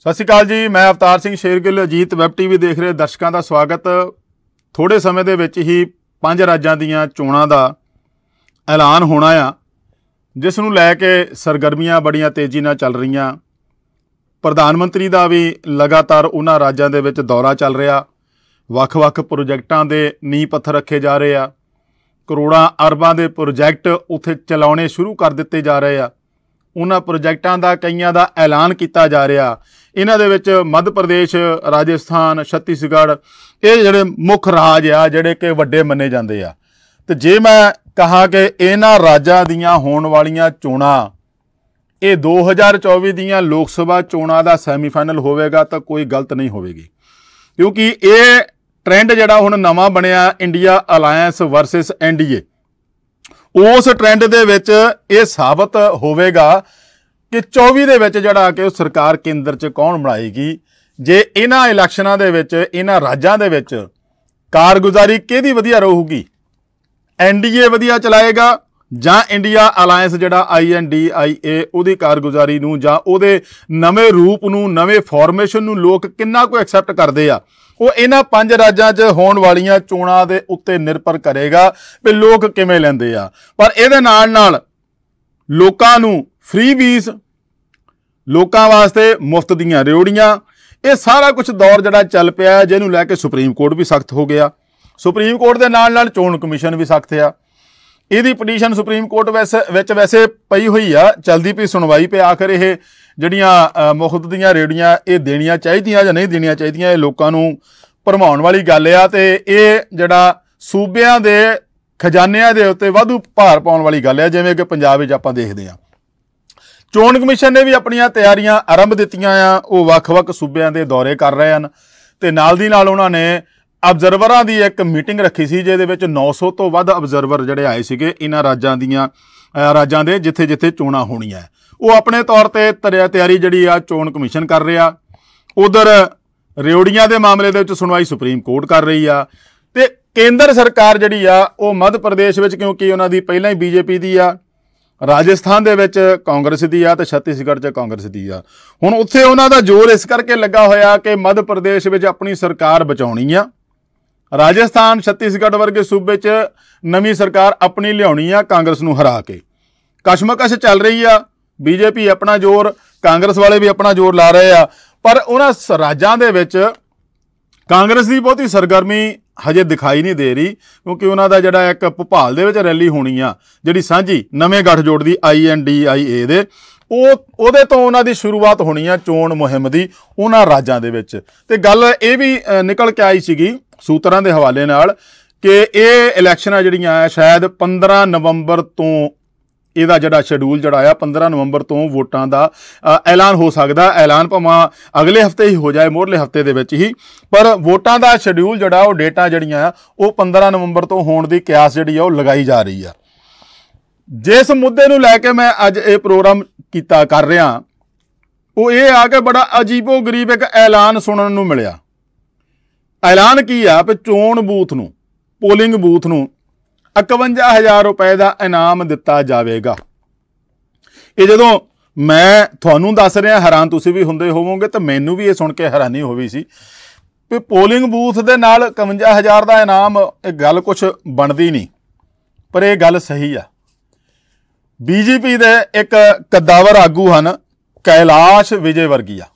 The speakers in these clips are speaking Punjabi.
ਸਤਿ ਸ਼੍ਰੀ ਅਕਾਲ ਜੀ ਮੈਂ ਅਵਤਾਰ ਸਿੰਘ ਸ਼ੇਰਗਿੱਲ ਅਜੀਤ ਵੈਬ ਟੀਵੀ ਦੇਖ ਰਹੇ ਦਰਸ਼ਕਾਂ ਦਾ ਸਵਾਗਤ ਥੋੜੇ ਸਮੇਂ ਦੇ ਵਿੱਚ ਹੀ ਪੰਜ ਰਾਜਾਂ ਦੀਆਂ ਚੋਣਾਂ ਦਾ ਐਲਾਨ ਹੋਣਾ ਆ ਜਿਸ ਨੂੰ ਲੈ ਕੇ ਸਰਗਰਮੀਆਂ ਬੜੀਆਂ ਤੇਜ਼ੀ ਨਾਲ ਚੱਲ ਰਹੀਆਂ ਪ੍ਰਧਾਨ ਮੰਤਰੀ ਦਾ ਵੀ ਲਗਾਤਾਰ ਉਹਨਾਂ ਰਾਜਾਂ ਦੇ ਵਿੱਚ ਦੌਰਾ ਚੱਲ ਰਿਹਾ ਵੱਖ-ਵੱਖ ਪ੍ਰੋਜੈਕਟਾਂ ਦੇ ਨੀਂਹ ਪੱਥਰ ਰੱਖੇ ਜਾ ਰਹੇ ਆ ਕਰੋੜਾਂ ਅਰਬਾਂ ਦੇ ਪ੍ਰੋਜੈਕਟ ਉੱਥੇ ਚਲਾਉਣੇ ਸ਼ੁਰੂ ਕਰ ਦਿੱਤੇ ਜਾ ਰਹੇ ਆ ਉਹਨਾਂ ਪ੍ਰੋਜੈਕਟਾਂ ਦਾ ਕਈਆਂ ਦਾ ਐਲਾਨ ਕੀਤਾ ਜਾ ਰਿਹਾ ਇਹਨਾਂ ਦੇ ਵਿੱਚ ਮੱਧ ਪ੍ਰਦੇਸ਼ ਰਾਜਸਥਾਨ ਛੱਤੀਸਗੜ੍ਹ ਇਹ ਜਿਹੜੇ ਮੁੱਖ ਰਾਜ ਆ ਜਿਹੜੇ ਕਿ ਵੱਡੇ ਮੰਨੇ ਜਾਂਦੇ ਆ ਤੇ ਜੇ ਮੈਂ ਕਹਾ ਕਿ ਇਹਨਾਂ ਰਾਜਾਂ ਦੀਆਂ ਹੋਣ ਵਾਲੀਆਂ ਚੋਣਾਂ ਇਹ 2024 ਦੀਆਂ ਲੋਕ ਸਭਾ ਚੋਣਾਂ ਦਾ ਸੈਮੀਫਾਈਨਲ ਹੋਵੇਗਾ ਤਾਂ ਕੋਈ ਗਲਤ ਨਹੀਂ ਹੋਵੇਗੀ ਕਿਉਂਕਿ ਇਹ ਟ੍ਰੈਂਡ ਜਿਹੜਾ ਹੁਣ ਨਵਾਂ ਬਣਿਆ ਇੰਡੀਆ ਅਲਾਈਅੰਸ ਵਰਸਸ ਐਨਡੀਏ ਉਸ ਟ੍ਰੈਂਡ ਦੇ ਵਿੱਚ ਇਹ ਸਾਬਤ ਹੋਵੇਗਾ ਕਿ 24 ਦੇ ਵਿੱਚ ਜਿਹੜਾ ਕਿ ਉਹ ਸਰਕਾਰ ਕੇਂਦਰ 'ਚ ਕੌਣ ਬਣਾਏਗੀ ਜੇ ਇਹਨਾਂ ਇਲੈਕਸ਼ਨਾਂ ਦੇ ਵਿੱਚ ਇਹਨਾਂ ਰਾਜਾਂ ਦੇ ਵਿੱਚ ਕਾਰਗੁਜ਼ਾਰੀ ਕਿਹਦੀ ਵਧੀਆ ਰਹੂਗੀ ਐਨਡੀਏ ਵਧੀਆ ਚਲਾਏਗਾ ਜਾਂ ਇੰਡੀਆ ਅਲਾਈਅੰਸ ਜਿਹੜਾ ਆਈਐਨਡੀਆਈਏ ਉਹਦੀ ਕਾਰਗੁਜ਼ਾਰੀ ਨੂੰ ਜਾਂ ਉਹਦੇ ਨਵੇਂ ਰੂਪ ਨੂੰ ਨਵੇਂ ਫਾਰਮੇਸ਼ਨ ਨੂੰ ਲੋਕ ਕਿੰਨਾ ਕੁ ਐਕਸੈਪਟ ਕਰਦੇ ਆ ਉਹ ਇਹਨਾਂ ਪੰਜ ਰਾਜਾਂ 'ਚ ਹੋਣ ਵਾਲੀਆਂ ਚੋਣਾਂ ਦੇ ਉੱਤੇ ਨਿਰਭਰ ਕਰੇਗਾ ਵੀ ਲੋਕ ਕਿਵੇਂ ਲੈਂਦੇ ਆ ਪਰ ਇਹਦੇ ਨਾਲ ਨਾਲ ਲੋਕਾਂ ਨੂੰ ਫ੍ਰੀ ਵੀਜ਼ ਲੋਕਾਂ ਵਾਸਤੇ ਮੁਫਤ ਦੀਆਂ ਰਿਓੜੀਆਂ ਇਹ ਸਾਰਾ ਕੁਝ ਦੌਰ ਜਿਹੜਾ ਚੱਲ ਪਿਆ ਜਿਹਨੂੰ ਲੈ ਕੇ ਸੁਪਰੀਮ ਕੋਰਟ ਵੀ ਸਖਤ ਹੋ ਗਿਆ ਸੁਪਰੀਮ ਕੋਰਟ ਦੇ ਨਾਲ ਨਾਲ ਚੋਣ ਕਮਿਸ਼ਨ ਵੀ ਸਖਤ ਆ ਇਹਦੀ ਪਟੀਸ਼ਨ ਸੁਪਰੀਮ ਕੋਰਟ ਵਿੱਚ ਵੈਸੇ ਪਈ ਹੋਈ ਆ ਚਲਦੀ ਪਈ ਸੁਣਵਾਈ ਪਈ ਆਖਰ ਇਹ ਜਿਹੜੀਆਂ ਮੁਫਤ ਦੀਆਂ ਰੇੜੀਆਂ ਇਹ ਦੇਣੀਆਂ ਚਾਹੀਦੀਆਂ ਜਾਂ ਨਹੀਂ ਦੇਣੀਆਂ ਚਾਹੀਦੀਆਂ ਇਹ ਲੋਕਾਂ ਨੂੰ ਭਰਮਾਉਣ ਵਾਲੀ ਗੱਲ ਆ ਤੇ ਇਹ ਜਿਹੜਾ ਸੂਬਿਆਂ ਦੇ ਖਜ਼ਾਨਿਆਂ ਦੇ ਉੱਤੇ ਵਾਧੂ ਭਾਰ ਪਾਉਣ ਵਾਲੀ ਗੱਲ ਆ ਜਿਵੇਂ ਕਿ ਪੰਜਾਬ ਵਿੱਚ ਆਪਾਂ ਦੇਖਦੇ ਆ ਚੋਣ ਕਮਿਸ਼ਨ ਨੇ ਵੀ ਆਪਣੀਆਂ ਤਿਆਰੀਆਂ ਆਰੰਭ ਦਿੱਤੀਆਂ ਆ ਉਹ ਵੱਖ-ਵੱਖ ਸੂਬਿਆਂ ਦੇ ਦੌਰੇ ਕਰ ਰਹੇ ਹਨ ਤੇ ਨਾਲ ਦੀ ਨਾਲ ਉਹਨਾਂ ਨੇ ਅਬਜ਼ਰਵਰਾਂ ਦੀ ਇੱਕ ਮੀਟਿੰਗ ਰੱਖੀ ਸੀ ਜਿਹਦੇ ਵਿੱਚ 900 ਤੋਂ ਵੱਧ ਅਬਜ਼ਰਵਰ ਜਿਹੜੇ ਆਏ ਸੀਗੇ ਇਹਨਾਂ ਰਾਜਾਂ ਦੀਆਂ ਰਾਜਾਂ ਦੇ ਜਿੱਥੇ-ਜਿੱਥੇ ਚੋਣਾਂ ਹੋਣੀਆਂ ਉਹ ਆਪਣੇ ਤੌਰ ਤੇ ਤਿਆਰੀ ਜਿਹੜੀ ਆ ਚੋਣ ਕਮਿਸ਼ਨ ਕਰ ਰਿਹਾ ਉਧਰ ਰਿਓੜੀਆਂ ਦੇ ਮਾਮਲੇ ਦੇ ਵਿੱਚ ਸੁਣਵਾਈ ਸੁਪਰੀਮ ਕੋਰਟ ਕਰ ਰਹੀ ਆ ਤੇ ਕੇਂਦਰ ਸਰਕਾਰ ਜਿਹੜੀ ਆ ਉਹ ਮੱਧ ਪ੍ਰਦੇਸ਼ ਵਿੱਚ ਕਿਉਂਕਿ ਉਹਨਾਂ ਦੀ ਪਹਿਲਾਂ ਹੀ ਬੀਜੇਪੀ ਦੀ ਆ ਰਾਜਸਥਾਨ ਦੇ ਵਿੱਚ ਕਾਂਗਰਸ ਦੀ ਆ ਤੇ ਛੱਤੀਸਗੜ੍ਹ 'ਚ ਕਾਂਗਰਸ ਦੀ ਆ ਹੁਣ ਉੱਥੇ ਉਹਨਾਂ ਦਾ ਜ਼ੋਰ ਇਸ ਕਰਕੇ ਲੱਗਾ ਹੋਇਆ ਕਿ ਮੱਧ ਪ੍ਰਦੇਸ਼ ਵਿੱਚ ਆਪਣੀ ਸਰਕਾਰ ਬਚਾਉਣੀ ਆ ਰਾਜਸਥਾਨ ਛੱਤੀਸਗੜ੍ਹ ਵਰਗੇ ਸੂਬੇ 'ਚ ਨਵੀਂ ਸਰਕਾਰ ਆਪਣੀ ਲਿਆਉਣੀ ਆ ਕਾਂਗਰਸ ਨੂੰ ਹਰਾ ਕੇ ਕਸ਼ਮਕਸ਼ ਚੱਲ ਰਹੀ ਆ ਬੀਜੇਪੀ ਆਪਣਾ ਜ਼ੋਰ ਕਾਂਗਰਸ ਵਾਲੇ ਵੀ ਆਪਣਾ ਜ਼ੋਰ ਲਾ ਰਹੇ ਆ ਪਰ ਉਹਨਾਂ ਰਾਜਾਂ ਦੇ ਵਿੱਚ ਕਾਂਗਰਸ ਦੀ ਬਹੁਤੀ ਸਰਗਰਮੀ ਹਜੇ ਦਿਖਾਈ ਨਹੀਂ ਦੇ ਰਹੀ ਕਿਉਂਕਿ ਉਹਨਾਂ ਦਾ ਜਿਹੜਾ ਇੱਕ ਭੋਪਾਲ ਦੇ ਵਿੱਚ ਰੈਲੀ ਹੋਣੀ ਆ ਜਿਹੜੀ ਸਾਂਝੀ ਨਵੇਂ ਗੱਠਜੋੜ ਦੀ ਆਈਐਨਡੀਆਈਏ ਦੇ ਉਹ ਉਹਦੇ ਤੋਂ ਉਹਨਾਂ ਦੀ ਸ਼ੁਰੂਆਤ ਹੋਣੀ ਆ ਚੋਣ ਮੁਹਿੰਮ ਦੀ ਉਹਨਾਂ ਰਾਜਾਂ ਦੇ ਵਿੱਚ ਤੇ ਗੱਲ ਇਹ ਵੀ ਨਿਕਲ ਕੇ ਆਈ ਸੀਗੀ ਸੂਤਰਾਂ ਦੇ ਹਵਾਲੇ ਨਾਲ ਕਿ ਇਹ ਇਲੈਕਸ਼ਨਾਂ ਜਿਹੜੀਆਂ ਆ ਸ਼ਾਇਦ 15 ਨਵੰਬਰ ਤੋਂ ਇਹਦਾ ਜਿਹੜਾ ਸ਼ਡਿਊਲ ਜਿਹੜਾ ਆ 15 ਨਵੰਬਰ ਤੋਂ ਵੋਟਾਂ ਦਾ ਐਲਾਨ ਹੋ ਸਕਦਾ ਐਲਾਨ ਭਾਵੇਂ ਅਗਲੇ ਹਫਤੇ ਹੀ ਹੋ ਜਾਏ ਮੋਰਲੇ ਹਫਤੇ ਦੇ ਵਿੱਚ ਹੀ ਪਰ ਵੋਟਾਂ ਦਾ ਸ਼ਡਿਊਲ ਜਿਹੜਾ ਉਹ ਡੇਟਾ ਜਿਹੜੀਆਂ ਆ ਉਹ 15 ਨਵੰਬਰ ਤੋਂ ਹੋਣ ਦੀ ਕਿਆਸ ਜਿਹੜੀ ਆ ਉਹ ਲਗਾਈ ਜਾ ਰਹੀ ਆ ਜਿਸ ਮੁੱਦੇ ਨੂੰ ਲੈ ਕੇ ਮੈਂ ਅੱਜ ਇਹ ਪ੍ਰੋਗਰਾਮ ਕੀਤਾ ਕਰ ਰਿਹਾ ਉਹ ਇਹ ਆ ਕੇ ਬੜਾ ਅਜੀਬੋ ਗਰੀਬ ਇੱਕ ਐਲਾਨ ਸੁਣਨ ਨੂੰ ਮਿਲਿਆ ਐਲਾਨ ਕੀ ਆ ਕਿ ਚੋਣ ਬੂਥ ਨੂੰ ਪੋਲਿੰਗ ਬੂਥ ਨੂੰ 51000 ਰੁਪਏ ਦਾ ਇਨਾਮ ਦਿੱਤਾ ਜਾਵੇਗਾ ਇਹ ਜਦੋਂ ਮੈਂ ਤੁਹਾਨੂੰ ਦੱਸ ਰਿਹਾ ਹੈਰਾਨ ਤੁਸੀਂ ਵੀ ਹੁੰਦੇ ਹੋਵੋਗੇ ਤੇ ਮੈਨੂੰ ਵੀ ਇਹ ਸੁਣ ਕੇ ਹੈਰਾਨੀ ਹੋਈ ਸੀ ਕਿ ਪੋਲਿੰਗ ਬੂਥ ਦੇ ਨਾਲ 51000 ਦਾ ਇਨਾਮ ਇਹ ਗੱਲ ਕੁਝ ਬਣਦੀ ਨਹੀਂ ਪਰ ਇਹ ਗੱਲ ਸਹੀ ਆ ਬੀਜੇਪੀ ਦੇ ਇੱਕ ਕਦਾਵਰ ਆਗੂ ਹਨ ਕੈਲਾਸ਼ ਵਿਜੇ ਵਰਗੀਆ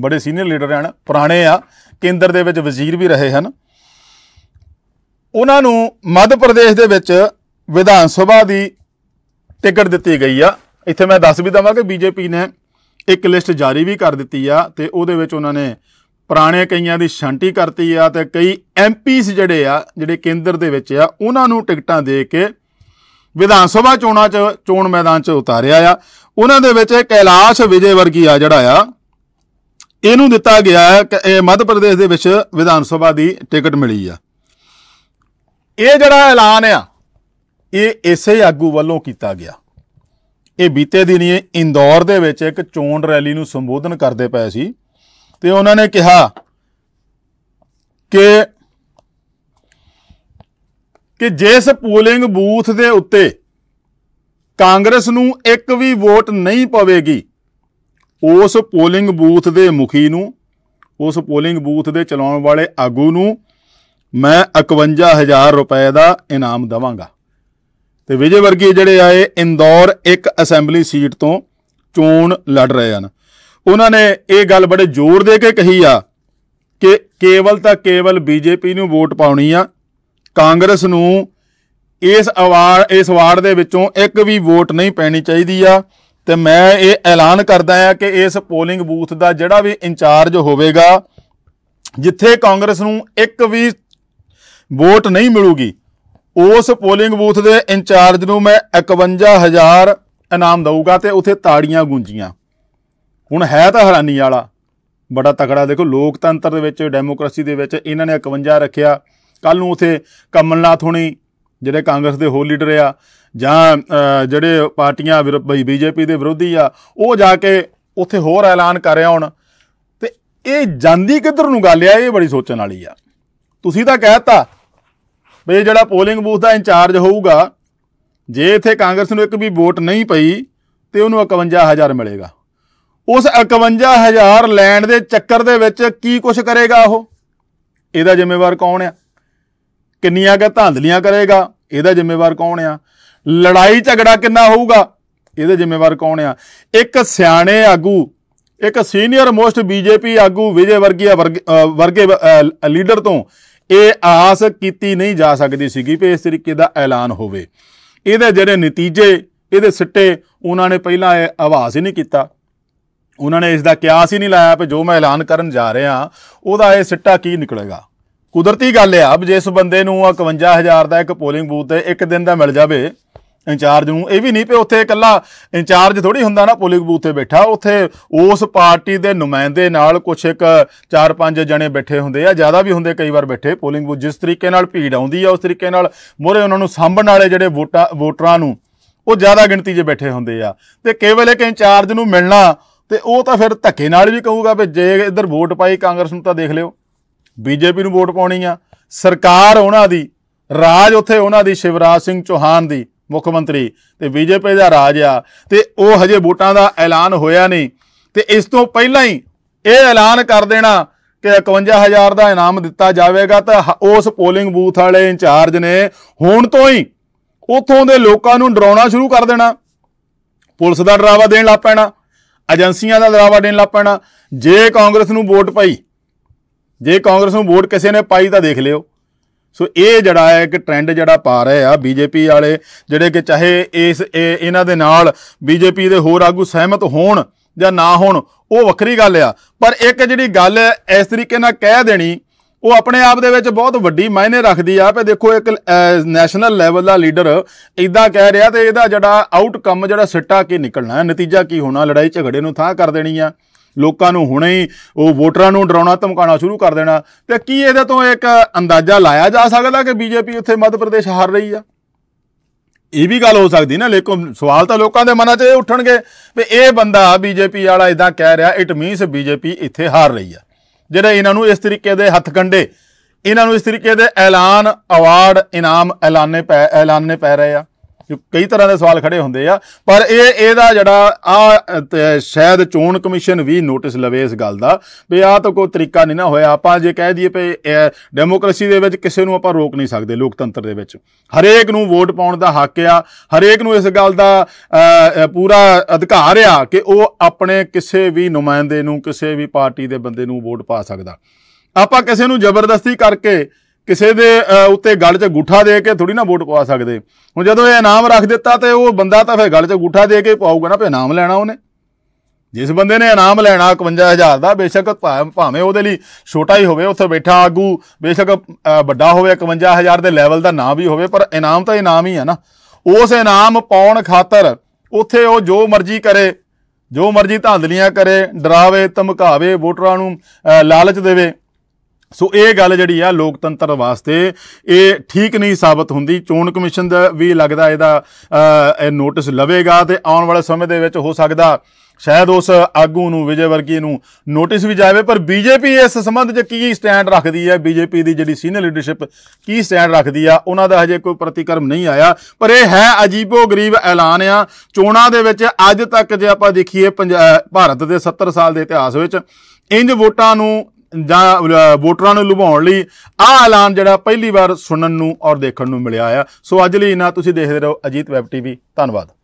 ਬੜੇ ਸੀਨੀਅਰ ਲੀਡਰ ਹਨ ਪੁਰਾਣੇ ਆ ਕੇਂਦਰ ਦੇ ਵਿੱਚ ਵਜ਼ੀਰ ਵੀ ਰਹੇ ਹਨ ਉਹਨਾਂ ਨੂੰ ਮੱਧ ਪ੍ਰਦੇਸ਼ ਦੇ ਵਿੱਚ ਵਿਧਾਨ ਸਭਾ ਦੀ ਟਿਕਟ ਦਿੱਤੀ ਗਈ ਆ ਇੱਥੇ ਮੈਂ ਦੱਸ ਵੀ ਦਵਾਂ ਕਿ ਬੀਜੇਪੀ ਨੇ ਇੱਕ ਲਿਸਟ ਜਾਰੀ ਵੀ ਕਰ ਦਿੱਤੀ ਆ ਤੇ ਉਹਦੇ ਵਿੱਚ ਉਹਨਾਂ ਨੇ ਪੁਰਾਣੇ ਕਈਆਂ ਦੀ ਸ਼ਾਂਤੀ ਕਰਤੀ ਆ ਤੇ ਕਈ ਐਮਪੀਸ ਜਿਹੜੇ ਆ ਜਿਹੜੇ ਕੇਂਦਰ ਦੇ ਵਿੱਚ ਆ ਉਹਨਾਂ ਨੂੰ ਟਿਕਟਾਂ ਦੇ ਕੇ ਵਿਧਾਨ ਸਭਾ ਚੋਣਾਂ 'ਚ ਚੋਣ ਮੈਦਾਨ 'ਚ ਉਤਾਰਿਆ ਆ ਉਹਨਾਂ ਦੇ ਵਿੱਚ ਕੈਲਾਸ਼ ਵਿਜੇ ਵਰਗੀ ਆ ਜਿਹੜਾ ਆ ਇਹਨੂੰ ਦਿੱਤਾ ਗਿਆ ਹੈ ਕਿ ਇਹ ਮੱਧ ਪ੍ਰਦੇਸ਼ ਦੇ ਵਿੱਚ ਵਿਧਾਨ ਸਭਾ ਦੀ ਟਿਕਟ ਮਿਲੀ ਆ ਇਹ ਜਿਹੜਾ ਐਲਾਨ ਆ ਇਹ ਇਸੇ ਆਗੂ ਵੱਲੋਂ ਕੀਤਾ ਗਿਆ ਇਹ ਬੀਤੇ ਦਿਨੀ ਇੰਦੌਰ ਦੇ ਵਿੱਚ ਇੱਕ ਚੋਣ ਰੈਲੀ ਨੂੰ ਸੰਬੋਧਨ ਕਰਦੇ ਪਏ ਸੀ ਤੇ ਉਹਨਾਂ ਨੇ ਕਿਹਾ ਕਿ ਕਿ ਜਿਸ ਪੋਲਿੰਗ ਬੂਥ ਦੇ ਉੱਤੇ ਕਾਂਗਰਸ ਨੂੰ ਇੱਕ ਵੀ ਵੋਟ ਨਹੀਂ ਪਵੇਗੀ ਉਸ ਪੋਲਿੰਗ ਬੂਥ ਦੇ ਮੁਖੀ ਨੂੰ ਉਸ ਪੋਲਿੰਗ ਬੂਥ ਦੇ ਚਲਾਉਣ ਵਾਲੇ ਆਗੂ ਨੂੰ ਮੈਂ 51000 ਰੁਪਏ ਦਾ ਇਨਾਮ ਦਵਾਂਗਾ ਤੇ ਵਿਜੇ ਵਰਗੀ ਜਿਹੜੇ ਆਏ ਇੰਦੌਰ ਇੱਕ ਅਸੈਂਬਲੀ ਸੀਟ ਤੋਂ ਚੋਣ ਲੜ ਰਹੇ ਹਨ ਉਹਨਾਂ ਨੇ ਇਹ ਗੱਲ ਬੜੇ ਜ਼ੋਰ ਦੇ ਕੇ ਕਹੀ ਆ ਕਿ ਕੇਵਲ ਤਾਂ ਕੇਵਲ ਬੀਜੇਪੀ ਨੂੰ ਵੋਟ ਪਾਉਣੀ ਆ ਕਾਂਗਰਸ ਨੂੰ ਇਸ ਅਵਾਰ ਇਸ ਵਾਰਡ ਦੇ ਵਿੱਚੋਂ ਇੱਕ ਵੀ ਵੋਟ ਨਹੀਂ ਪੈਣੀ ਚਾਹੀਦੀ ਆ ਤੇ ਮੈਂ ਇਹ ਐਲਾਨ ਕਰਦਾ ਆ ਕਿ ਇਸ ਪੋਲਿੰਗ ਬੂਥ ਦਾ ਜਿਹੜਾ ਵੀ ਇੰਚਾਰਜ ਹੋਵੇਗਾ ਜਿੱਥੇ ਕਾਂਗਰਸ ਨੂੰ ਇੱਕ ਵੀ ਵੋਟ ਨਹੀਂ ਮਿਲੂਗੀ ਉਸ ਪੋਲਿੰਗ ਬੂਥ ਦੇ ਇੰਚਾਰਜ ਨੂੰ ਮੈਂ 51000 ਇਨਾਮ ਦਊਗਾ ਤੇ ਉਥੇ ਤਾੜੀਆਂ ਗੂੰਜੀਆਂ ਹੁਣ ਹੈ ਤਾਂ ਹੈਰਾਨੀ ਵਾਲਾ ਬੜਾ ਤਕੜਾ ਦੇਖੋ ਲੋਕਤੰਤਰ ਦੇ ਵਿੱਚ ਡੈਮੋਕ੍ਰੇਸੀ ਦੇ ਵਿੱਚ ਇਹਨਾਂ ਨੇ 51 ਰੱਖਿਆ ਕੱਲ ਨੂੰ ਉਥੇ ਕਮਲਨਾਥ ਹੁਣੀ ਜਿਹੜੇ ਕਾਂਗਰਸ ਦੇ ਹੋਰ ਲੀਡਰ ਆ ਜਾਂ ਜਿਹੜੇ ਪਾਰਟੀਆਂ ਬਈ ਬੀਜੇਪੀ ਦੇ ਵਿਰੋਧੀ ਆ ਉਹ ਜਾ ਕੇ ਉਥੇ ਹੋਰ ਐਲਾਨ ਕਰ ਰਿਹਾ ਹੁਣ ਤੇ ਇਹ ਜਾਂਦੀ ਕਿੱਧਰ ਨੂੰ ਗੱਲ ਆ ਇਹ ਬੜੀ ਸੋਚਣ ਵਾਲੀ ਆ ਤੁਸੀਂ ਤਾਂ ਕਹਿਤਾ ਵੀ ਇਹ ਜਿਹੜਾ ਪੋਲਿੰਗ ਬੂਥ ਦਾ ਇੰਚਾਰਜ ਹੋਊਗਾ ਜੇ ਇੱਥੇ ਕਾਂਗਰਸ ਨੂੰ ਇੱਕ ਵੀ ਵੋਟ ਨਹੀਂ ਪਈ ਤੇ ਉਹਨੂੰ 51000 ਮਿਲੇਗਾ ਉਸ 51000 ਲੈਣ ਦੇ ਚੱਕਰ ਦੇ ਵਿੱਚ ਕੀ ਕੁਝ ਕਰੇਗਾ ਉਹ ਇਹਦਾ ਜ਼ਿੰਮੇਵਾਰ ਕੌਣ ਆ ਕਿੰਨੀਆਂ ਕ ਧਾਂਦਲੀਆਂ ਕਰੇਗਾ ਇਹਦਾ ਜ਼ਿੰਮੇਵਾਰ ਕੌਣ ਆ ਲੜਾਈ ਝਗੜਾ ਕਿੰਨਾ ਹੋਊਗਾ ਇਹਦੇ ਜ਼ਿੰਮੇਵਾਰ ਕੌਣ ਆ ਇੱਕ ਸਿਆਣੇ ਆਗੂ ਇੱਕ ਸੀਨੀਅਰ ਮੋਸਟ ਬੀਜੇਪੀ ਆਗੂ ਵਿਜੇ ਵਰਗੀਆ ਵਰਗੇ ਲੀਡਰ ਤੋਂ ਇਹ ਆਸ ਕੀਤੀ ਨਹੀਂ ਜਾ ਸਕਦੀ ਸੀਗੀ ਕਿ ਇਸ ਤਰੀਕੇ ਦਾ ਐਲਾਨ ਹੋਵੇ ਇਹਦੇ ਜਿਹੜੇ ਨਤੀਜੇ ਇਹਦੇ ਸਿੱਟੇ ਉਹਨਾਂ ਨੇ ਪਹਿਲਾਂ ਇਹ ਆਵਾਜ਼ ਹੀ ਨਹੀਂ ਕੀਤਾ ਉਹਨਾਂ ਨੇ ਇਸ ਦਾ ਕਿਆਸ ਹੀ ਨਹੀਂ ਲਾਇਆ ਕਿ ਜੋ ਮੈਂ ਐਲਾਨ ਕਰਨ ਜਾ ਰਿਹਾ ਉਹਦਾ ਇਹ ਸਿੱਟਾ ਕੀ ਨਿਕਲੇਗਾ ਕੁਦਰਤੀ ਗੱਲ ਹੈ ਅਬ ਜਿਸ ਬੰਦੇ ਨੂੰ 51000 ਦਾ ਇੱਕ ਪੋਲਿੰਗ ਬੂਥ ਤੇ ਇੱਕ ਦਿਨ ਦਾ ਮਿਲ ਜਾਵੇ ਇੰਚਾਰਜ ਨੂੰ ਇਹ ਵੀ ਨਹੀਂ ਪਏ ਉੱਥੇ ਇਕੱਲਾ ਇੰਚਾਰਜ ਥੋੜੀ ਹੁੰਦਾ ਨਾ ਪੋਲਿੰਗ ਬੂਥ ਤੇ ਬੈਠਾ ਉੱਥੇ ਉਸ ਪਾਰਟੀ ਦੇ ਨੁਮਾਇੰਦੇ ਨਾਲ ਕੁਛ ਇੱਕ ਚਾਰ ਪੰਜ ਜਣੇ ਬੈਠੇ ਹੁੰਦੇ ਆ ਜ਼ਿਆਦਾ ਵੀ ਹੁੰਦੇ ਕਈ ਵਾਰ ਬੈਠੇ ਪੋਲਿੰਗ ਬੂਥ ਜਿਸ ਤਰੀਕੇ ਨਾਲ ਭੀੜ ਆਉਂਦੀ ਆ ਉਸ ਤਰੀਕੇ ਨਾਲ ਮੋਰੇ ਉਹਨਾਂ ਨੂੰ ਸਾਂਭਣ ਵਾਲੇ ਜਿਹੜੇ ਵੋਟਾਂ ਵੋਟਰਾਂ ਨੂੰ ਉਹ ਜ਼ਿਆਦਾ ਗਿਣਤੀ 'ਚ ਬੈਠੇ ਹੁੰਦੇ ਆ ਤੇ ਕੇਵਲ ਇੱਕ ਇੰਚਾਰਜ ਨੂੰ ਮਿਲਣਾ ਤੇ ਉਹ ਤਾਂ ਫਿਰ ਧੱਕੇ ਨਾਲ ਵੀ ਕਹੂਗਾ ਵੀ ਜੇ ਇੱਧਰ ਵੋਟ ਪਾਈ ਕਾਂਗਰਸ ਨੂੰ ਤਾਂ ਦੇਖ ਲਿਓ ਬੀਜੇਪੀ ਨੂੰ ਵੋਟ ਪਾਉਣੀ ਆ ਸਰਕਾਰ ਉਹਨਾਂ ਦੀ ਰਾਜ ਉੱਥੇ ਉਹਨਾਂ ਦੀ ਸ਼ਿਵਰਾਜ ਸਿੰਘ ਚੌਹਾਨ ਦੀ ਮੁੱਖ ਮੰਤਰੀ ਤੇ ਬੀਜੇਪੀ ਦਾ ਰਾਜ ਆ ਤੇ ਉਹ ਹਜੇ ਵੋਟਾਂ ਦਾ ਐਲਾਨ ਹੋਇਆ ਨਹੀਂ ਤੇ ਇਸ ਤੋਂ ਪਹਿਲਾਂ ਹੀ ਇਹ ਐਲਾਨ ਕਰ ਦੇਣਾ ਕਿ 51000 ਦਾ ਇਨਾਮ ਦਿੱਤਾ ਜਾਵੇਗਾ ਤਾਂ ਉਸ ਪੋਲਿੰਗ ਬੂਥ ਵਾਲੇ ਇੰਚਾਰਜ ਨੇ ਹੁਣ ਤੋਂ ਹੀ ਉਥੋਂ ਦੇ ਲੋਕਾਂ ਨੂੰ ਡਰਾਉਣਾ ਸ਼ੁਰੂ ਕਰ ਦੇਣਾ ਪੁਲਿਸ ਦਾ ਡਰਾਵਾ ਦੇਣ ਲੱਗ ਪੈਣਾ ਏਜੰਸੀਆਂ ਦਾ ਡਰਾਵਾ ਦੇਣ ਲੱਗ ਪੈਣਾ ਜੇ ਕਾਂਗਰਸ ਨੂੰ ਵੋਟ ਪਾਈ ਜੇ ਕਾਂਗਰਸ ਨੂੰ ਵੋਟ ਕਿਸੇ ਨੇ ਪਾਈ ਤਾਂ ਦੇਖ ਲਿਓ ਸੋ ਇਹ ਜਿਹੜਾ ਹੈ ਕਿ ਟ੍ਰੈਂਡ ਜਿਹੜਾ ਪਾ ਰਹੇ ਆ ਬੀਜੇਪੀ ਵਾਲੇ ਜਿਹੜੇ ਕਿ ਚਾਹੇ ਇਸ ਇਹਨਾਂ ਦੇ ਨਾਲ ਬੀਜੇਪੀ ਦੇ ਹੋਰ ਆਗੂ ਸਹਿਮਤ ਹੋਣ ਜਾਂ ਨਾ ਹੋਣ ਉਹ ਵੱਖਰੀ ਗੱਲ ਆ ਪਰ ਇੱਕ ਜਿਹੜੀ ਗੱਲ ਇਸ ਤਰੀਕੇ ਨਾਲ ਕਹਿ ਦੇਣੀ ਉਹ ਆਪਣੇ ਆਪ ਦੇ ਵਿੱਚ ਬਹੁਤ ਵੱਡੀ ਮਾਇਨੇ ਰੱਖਦੀ ਆ ਪਰ ਦੇਖੋ ਇੱਕ ਨੈਸ਼ਨਲ ਲੈਵਲ ਦਾ ਲੀਡਰ ਇਦਾਂ ਕਹਿ ਰਿਹਾ ਤੇ ਇਹਦਾ ਜਿਹੜਾ ਆਊਟਕਮ ਜਿਹੜਾ ਸਿੱਟਾ ਕੀ ਨਿਕਲਣਾ ਹੈ ਨਤੀਜਾ ਕੀ ਹੋਣਾ ਲੜਾਈ ਝਗੜੇ ਨੂੰ ਥਾਂ ਕਰ ਦੇਣੀ ਆ ਲੋਕਾਂ ਨੂੰ ਹੁਣੇ ਹੀ ਉਹ ਵੋਟਰਾਂ ਨੂੰ ਡਰਾਉਣਾ ਧਮਕਾਉਣਾ ਸ਼ੁਰੂ ਕਰ ਦੇਣਾ ਤੇ ਕੀ ਇਹਦੇ ਤੋਂ ਇੱਕ ਅੰਦਾਜ਼ਾ ਲਾਇਆ ਜਾ ਸਕਦਾ ਕਿ ਬੀਜੇਪੀ ਉੱਥੇ ਮੱਧ ਪ੍ਰਦੇਸ਼ ਹਾਰ ਰਹੀ ਆ ਇਹ ਵੀ ਗੱਲ ਹੋ ਸਕਦੀ ਨਾ ਲੇਕਿਨ ਸਵਾਲ ਤਾਂ ਲੋਕਾਂ ਦੇ ਮਨਾਂ 'ਚ ਇਹ ਉੱਠਣਗੇ ਵੀ ਇਹ ਬੰਦਾ ਬੀਜੇਪੀ ਵਾਲਾ ਇਦਾਂ ਕਹਿ ਰਿਹਾ ਇਟ ਮੀਨਸ ਬੀਜੇਪੀ ਇੱਥੇ ਹਾਰ ਰਹੀ ਆ ਜਿਹੜੇ ਇਹਨਾਂ ਨੂੰ ਇਸ ਤਰੀਕੇ ਦੇ ਹੱਥ ਕੰਡੇ ਇਹਨਾਂ ਨੂੰ ਇਸ ਤਰੀਕੇ ਦੇ ਐਲਾਨ ਅਵਾਰਡ ਇਨਾਮ ਐਲਾਨੇ ਐਲਾਨੇ ਪੈ ਰਹੇ ਆ ਕਈ ਤਰ੍ਹਾਂ ਦੇ ਸਵਾਲ ਖੜੇ ਹੁੰਦੇ ਆ ਪਰ ਇਹ ਇਹਦਾ ਜਿਹੜਾ ਆ ਸ਼ਾਇਦ ਚੋਣ ਕਮਿਸ਼ਨ ਵੀ ਨੋਟਿਸ ਲਵੇ ਇਸ ਗੱਲ ਦਾ ਵੀ ਆ ਤਾਂ ਕੋਈ ਤਰੀਕਾ ਨਹੀਂ ਨਾ ਹੋਇਆ ਆਪਾਂ ਜੇ ਕਹਿ ਦਈਏ ਵੀ ਡੈਮੋਕ੍ਰੇਸੀ ਦੇ ਵਿੱਚ ਕਿਸੇ ਨੂੰ ਆਪਾਂ ਰੋਕ ਨਹੀਂ ਸਕਦੇ ਲੋਕਤੰਤਰ ਦੇ ਵਿੱਚ ਹਰੇਕ ਨੂੰ ਵੋਟ ਪਾਉਣ ਦਾ ਹੱਕ ਆ ਹਰੇਕ ਨੂੰ ਇਸ ਗੱਲ ਦਾ ਪੂਰਾ ਅਧਿਕਾਰ ਆ ਕਿ ਉਹ ਆਪਣੇ ਕਿਸੇ ਵੀ ਨੁਮਾਇੰਦੇ ਨੂੰ ਕਿਸੇ ਵੀ ਪਾਰਟੀ ਦੇ ਬੰਦੇ ਨੂੰ ਵੋਟ ਪਾ ਸਕਦਾ ਆਪਾਂ ਕਿਸੇ ਨੂੰ ਜ਼ਬਰਦਸਤੀ ਕਰਕੇ ਕਿਸੇ ਦੇ ਉੱਤੇ ਗੱਲ 'ਚ ਗੁੱਠਾ ਦੇ ਕੇ ਥੋੜੀ ਨਾ ਵੋਟ ਪਵਾ ਸਕਦੇ ਹੁਣ ਜਦੋਂ ਇਹ ਇਨਾਮ ਰੱਖ ਦਿੱਤਾ ਤੇ ਉਹ ਬੰਦਾ ਤਾਂ ਫੇਰ ਗੱਲ 'ਚ ਗੁੱਠਾ ਦੇ ਕੇ ਪਾਊਗਾ ਨਾ ਫਿਰ ਇਨਾਮ ਲੈਣਾ ਉਹਨੇ ਜਿਸ ਬੰਦੇ ਨੇ ਇਨਾਮ ਲੈਣਾ 51000 ਦਾ ਬੇਸ਼ੱਕ ਭਾਵੇਂ ਉਹਦੇ ਲਈ ਛੋਟਾ ਹੀ ਹੋਵੇ ਉੱਥੇ ਬੈਠਾ ਆਗੂ ਬੇਸ਼ੱਕ ਵੱਡਾ ਹੋਵੇ 51000 ਦੇ ਲੈਵਲ ਦਾ ਨਾਂ ਵੀ ਹੋਵੇ ਪਰ ਇਨਾਮ ਤਾਂ ਇਨਾਮ ਹੀ ਆ ਨਾ ਉਸ ਇਨਾਮ ਪਾਉਣ ਖਾਤਰ ਉੱਥੇ ਉਹ ਜੋ ਮਰਜ਼ੀ ਕਰੇ ਜੋ ਮਰਜ਼ੀ ਧਾਂਦਲੀਆਂ ਕਰੇ ਡਰਾਵੇ ਧਮਕਾਵੇ ਵੋਟਰਾਂ ਨੂੰ ਲਾਲਚ ਦੇਵੇ ਸੋ ਇਹ ਗੱਲ ਜਿਹੜੀ ਆ ਲੋਕਤੰਤਰ ਵਾਸਤੇ ਇਹ ਠੀਕ ਨਹੀਂ ਸਾਬਤ ਹੁੰਦੀ ਚੋਣ ਕਮਿਸ਼ਨ ਦਾ ਵੀ ਲੱਗਦਾ ਇਹਦਾ ਇਹ ਨੋਟਿਸ ਲਵੇਗਾ ਤੇ ਆਉਣ ਵਾਲੇ ਸਮੇਂ ਦੇ ਵਿੱਚ ਹੋ ਸਕਦਾ ਸ਼ਾਇਦ ਉਸ ਆਗੂ ਨੂੰ ਵਿਜੇ ਵਰਗੀ ਨੂੰ ਨੋਟਿਸ ਵੀ ਜਾਵੇ ਪਰ ਬੀਜੇਪੀ ਇਸ ਸੰਬੰਧ 'ਚ ਕੀ ਸਟੈਂਡ ਰੱਖਦੀ ਹੈ ਬੀਜੇਪੀ ਦੀ ਜਿਹੜੀ ਸੀਨੀਅਰ ਲੀਡਰਸ਼ਿਪ ਕੀ ਸਟੈਂਡ ਰੱਖਦੀ ਆ ਉਹਨਾਂ ਦਾ ਹਜੇ ਕੋਈ ਪ੍ਰਤੀਕਰਮ ਨਹੀਂ ਆਇਆ ਪਰ ਇਹ ਹੈ ਅਜੀਬੋ ਗਰੀਬ ਐਲਾਨ ਆ ਚੋਣਾਂ ਦੇ ਵਿੱਚ ਅੱਜ ਤੱਕ ਜੇ ਆਪਾਂ ਦੇਖੀਏ ਭਾਰਤ ਦੇ 70 ਸਾਲ ਦੇ ਇਤਿਹਾਸ ਵਿੱਚ ਇੰਜ ਵੋਟਾਂ ਨੂੰ ਜਾਂ ਵੋਟਰਾਂ ਨੂੰ ਲੁਭਾਉਣ ਲਈ ਆਹ ਐਲਾਨ ਜਿਹੜਾ ਪਹਿਲੀ ਵਾਰ ਸੁਣਨ ਨੂੰ ਔਰ ਦੇਖਣ ਨੂੰ ਮਿਲਿਆ ਆ ਸੋ ਅੱਜ ਲਈ ਇਨਾ ਤੁਸੀਂ ਦੇਖਦੇ ਰਹੋ ਅਜੀਤ ਵੈਬ ਟੀਵੀ ਧੰਨਵਾਦ